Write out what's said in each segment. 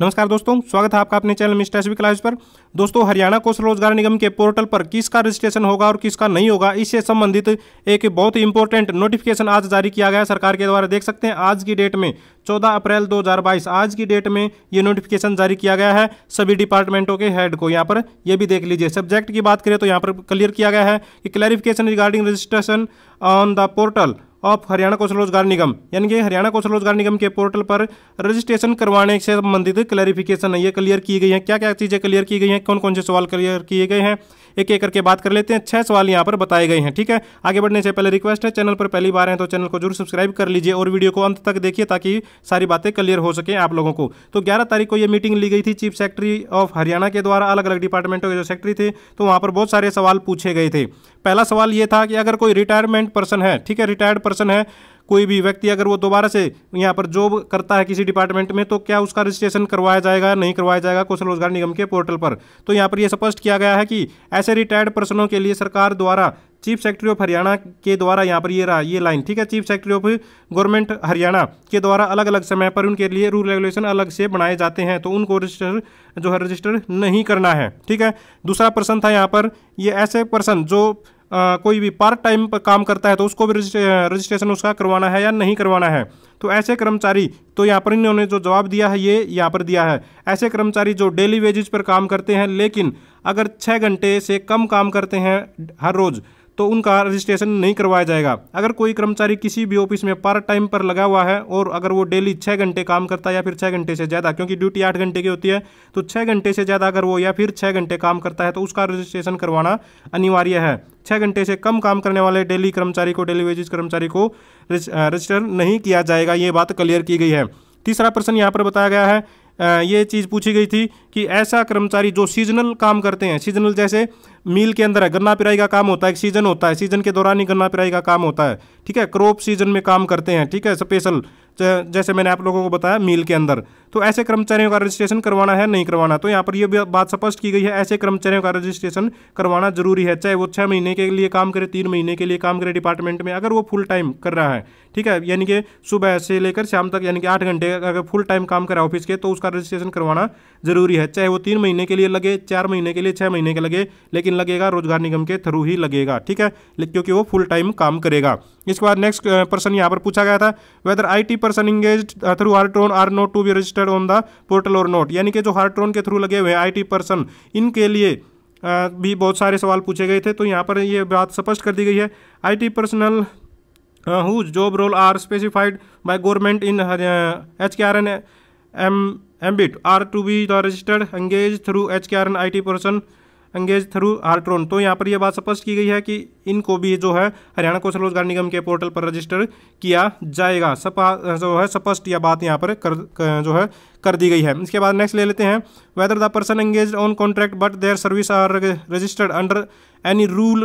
नमस्कार दोस्तों स्वागत है आपका अपने चैनल मिस्टर एस क्लास पर दोस्तों हरियाणा कौशल रोजगार निगम के पोर्टल पर किसका रजिस्ट्रेशन होगा और किसका नहीं होगा इससे संबंधित एक बहुत ही इंपॉर्टेंट नोटिफिकेशन आज जारी किया गया सरकार के द्वारा देख सकते हैं आज की डेट में 14 अप्रैल 2022 आज की डेट में ये नोटिफिकेशन जारी किया गया है सभी डिपार्टमेंटों के हेड को यहाँ पर यह भी देख लीजिए सब्जेक्ट की बात करें तो यहाँ पर क्लियर किया गया है कि clarification regarding registration on the portal of Haryana Kaushal Rozgar Nigam यानी कि हरियाणा कौशल रोजगार निगम के पोर्टल पर रजिस्ट्रेशन करवाने से संबंधित क्लैरिफिकेशन ये क्लियर की गई है क्या क्या चीज़ें क्लियर की गई हैं कौन कौन से सवाल क्लियर किए गए हैं एक एक करके बात कर लेते हैं छह सवाल यहाँ पर बताए गए हैं ठीक है आगे बढ़ने से पहले रिक्वेस्ट है चैनल पर पहली बार है तो चैनल को जरूर सब्सक्राइब कर लीजिए और वीडियो को अंत तक देखिए ताकि सारी बातें क्लियर हो सके आप लोगों को तो ग्यारह तारीख को ये मीटिंग ली गई थी चीफ सेक्रेटरी ऑफ हरियाणा के द्वारा अलग अलग डिपार्टमेंटों के जो सेक्रेटरी थे तो वहाँ पर बहुत सारे सवाल पूछे गए थे पहला सवाल ये था कि अगर कोई रिटायरमेंट पर्सन है ठीक है रिटायर्ड पर्सन है कोई भी व्यक्ति अगर वो दोबारा से यहाँ पर जॉब करता है किसी डिपार्टमेंट में तो क्या उसका रजिस्ट्रेशन करवाया जाएगा नहीं करवाया जाएगा कौशल रोजगार निगम के पोर्टल पर तो यहाँ पर यह स्पष्ट किया गया है कि ऐसे रिटायर्ड पर्सनों के लिए सरकार द्वारा चीफ सेक्रेटरी ऑफ हरियाणा के द्वारा यहाँ पर ये रहा ये लाइन ठीक है chief secretary of government Haryana के द्वारा अलग अलग समय पर उनके लिए रूल रेगुलेशन अलग से बनाए जाते हैं तो उनको रजिस्टर जो है रजिस्टर नहीं करना है ठीक है दूसरा पर्सन था यहाँ पर ये ऐसे पर्सन जो आ, कोई भी पार्ट टाइम पर काम करता है तो उसको भी रजिस्ट्रेशन उसका करवाना है या नहीं करवाना है तो ऐसे कर्मचारी तो यहाँ पर इन्होंने जो जवाब दिया है ये यहाँ पर दिया है ऐसे कर्मचारी जो डेली वेजेज पर काम करते हैं लेकिन अगर छः घंटे से कम काम करते हैं हर रोज़ तो उनका रजिस्ट्रेशन नहीं करवाया जाएगा अगर कोई कर्मचारी किसी भी ऑफिस में पार्ट टाइम पर लगा हुआ है और अगर वो डेली छः घंटे काम करता है या फिर छः घंटे से ज़्यादा क्योंकि ड्यूटी आठ घंटे की होती है तो छः घंटे से ज़्यादा अगर वो या फिर छः घंटे काम करता है तो उसका रजिस्ट्रेशन करवाना अनिवार्य है छः घंटे से कम काम करने वाले डेली कर्मचारी को डेली वेजिस कर्मचारी को रजिस्टर नहीं किया जाएगा ये बात क्लियर की गई है तीसरा प्रश्न यहाँ पर बताया गया है ये चीज़ पूछी गई थी कि ऐसा कर्मचारी जो सीजनल काम करते हैं सीजनल जैसे मील के अंदर है गन्ना पिराई का काम होता है एक सीजन होता है सीजन के दौरान ही गन्ना पिराई का काम होता है ठीक है क्रॉप सीजन में काम करते हैं ठीक है स्पेशल जैसे मैंने आप लोगों को बताया मील के अंदर तो ऐसे कर्मचारियों का रजिस्ट्रेशन करवाना है नहीं करवाना तो यहाँ पर यह बात स्पष्ट की गई है ऐसे कर्मचारियों का रजिस्ट्रेशन करवाना जरूरी है चाहे वो छः महीने के लिए काम करे तीन महीने के लिए काम करे डिपार्टमेंट में अगर वो फुल टाइम कर रहा है ठीक है यानी कि सुबह से लेकर शाम तक यानी कि आठ घंटे अगर फुल टाइम काम करा ऑफिस के तो उसका रजिस्ट्रेशन करवाना जरूरी है चाहे वो तीन महीने के लिए लगे चार महीने के लिए छः महीने के लगे लेकिन लगेगा रोजगार निगम के थ्रू ही लगेगा ठीक है क्योंकि वो फुल टाइम काम करेगा इसके बाद नेक्स्ट पर्सन यहाँ पर पूछा गया था whether I T person engage through Hartron are not to be registered on the portal और नोट यानी कि जो हार्ट्रोन के थ्रू लगे हुए हैं आई पर्सन इनके लिए भी बहुत सारे सवाल पूछे गए थे तो यहाँ पर ये बात स्पष्ट कर दी गई है IT personal whose job role are specified by government in H K R N M M but are to be the registered engage through H K R N I T person engage through Hartron तो यहाँ पर यह बात स्पष्ट की गई है कि इनको भी जो है हरियाणा कौशल रोजगार निगम के पोर्टल पर रजिस्टर किया जाएगा सपा जो है स्पष्ट यह बात यहाँ पर कर, कर जो है कर दी गई है इसके बाद नेक्स्ट ले लेते हैं whether the person engage on contract but their service are registered under any rule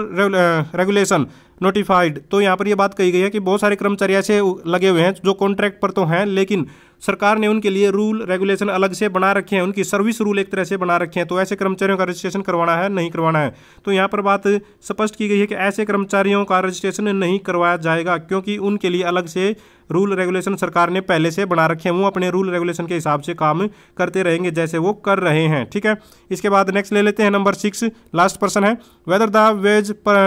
regulation notified तो यहाँ पर यह बात कही गई है कि बहुत सारे कर्मचारी ऐसे लगे हुए हैं जो कॉन्ट्रैक्ट पर तो हैं लेकिन सरकार ने उनके लिए रूल रेगुलेशन अलग से बना रखे हैं उनकी सर्विस रूल एक तरह से बना रखे हैं तो ऐसे कर्मचारियों का रजिस्ट्रेशन करवाना है नहीं करवाना है तो यहाँ पर बात स्पष्ट की गई है कि ऐसे कर्मचारियों का रजिस्ट्रेशन नहीं करवाया जाएगा क्योंकि उनके लिए अलग से रूल रेगुलेशन सरकार ने पहले से बना रखे हैं वो अपने रूल रेगुलेशन के हिसाब से काम करते रहेंगे जैसे वो कर रहे हैं ठीक है इसके बाद नेक्स्ट ले लेते हैं नंबर सिक्स लास्ट पर्सन है वेदर द वेज पर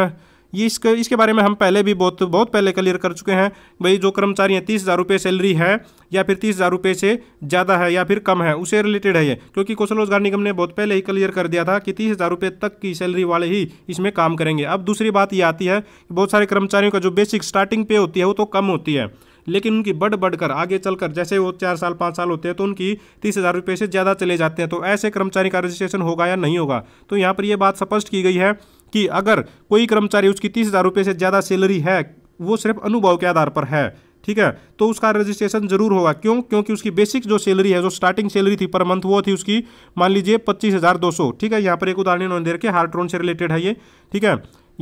ये इसके इसके बारे में हम पहले भी बहुत बहुत पहले क्लियर कर चुके हैं भाई जो कर्मचारी हैं तीस हज़ार रुपये सैलरी है या फिर तीस हज़ार रुपये से ज़्यादा है या फिर कम है उसे रिलेटेड है ये क्योंकि कौशल रोजगार निगम ने बहुत पहले ही क्लियर कर दिया था कि तीस हज़ार रुपये तक की सैलरी वाले ही इसमें काम करेंगे अब दूसरी बात ये आती है कि बहुत सारे कर्मचारियों का जो बेसिक स्टार्टिंग पे होती है वो तो कम होती है लेकिन उनकी बढ़ बढ़ कर आगे चलकर जैसे वो चार साल पाँच साल होते हैं तो उनकी तीस हज़ार रुपये से ज़्यादा चले जाते हैं तो ऐसे कर्मचारी का रजिस्ट्रेशन होगा या नहीं होगा तो यहाँ पर ये बात स्पष्ट की गई है कि अगर कोई कर्मचारी उसकी तीस हज़ार रुपये से ज़्यादा सैलरी है वो सिर्फ अनुभव के आधार पर है ठीक है तो उसका रजिस्ट्रेशन जरूर होगा क्यों क्योंकि उसकी बेसिक जो सैलरी है जो स्टार्टिंग सैलरी थी पर मंथ वो थी उसकी मान लीजिए पच्चीस हज़ार दो सौ ठीक है यहाँ पर एक उदाहरण इन्होंने दे रखे हार्ट रोन से रिलेटेड है ये ठीक है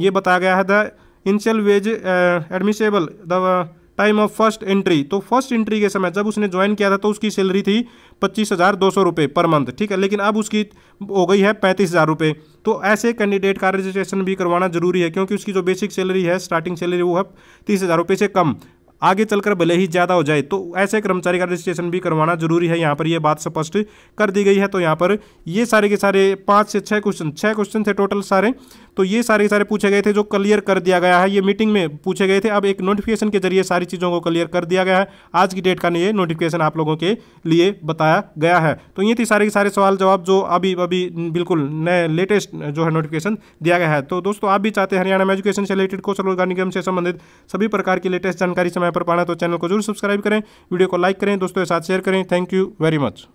ये बताया गया है the initial wage admissible the time of first entry तो फर्स्ट एंट्री के समय जब उसने ज्वाइन किया था तो उसकी सैलरी थी पच्चीस हज़ार दो सौ रुपये पर मंथ ठीक है लेकिन अब उसकी हो गई है पैंतीस हज़ार रुपये तो ऐसे कैंडिडेट का रजिस्ट्रेशन भी करवाना जरूरी है क्योंकि उसकी जो बेसिक सैलरी है स्टार्टिंग सैलरी वो है तीस हज़ार रुपये से कम आगे चलकर भले ही ज़्यादा हो जाए तो ऐसे कर्मचारी का रजिस्ट्रेशन भी करवाना जरूरी है यहाँ पर ये बात स्पष्ट कर दी गई है तो यहाँ पर ये सारे के सारे पाँच से छः क्वेश्चन छः क्वेश्चन थे टोटल सारे तो ये सारे सारे पूछे गए थे जो क्लियर कर दिया गया है ये मीटिंग में पूछे गए थे अब एक नोटिफिकेशन के जरिए सारी चीज़ों को क्लियर कर दिया गया है आज की डेट का ये नोटिफिकेशन आप लोगों के लिए बताया गया है तो ये थी सारे के सारे सवाल जवाब जो अभी अभी बिल्कुल नए लेटेस्ट जो है नोटिफिकेशन दिया गया है तो दोस्तों आप भी चाहते हैं हरियाणा में एजुकेशन से रिलेटेड कौशल रोजगार निगम से संबंधित सभी प्रकार की लेटेस्ट जानकारी समय पर पाना तो चैनल को जरूर सब्सक्राइब करें वीडियो को लाइक करें दोस्तों के साथ शेयर करें थैंक यू वेरी मच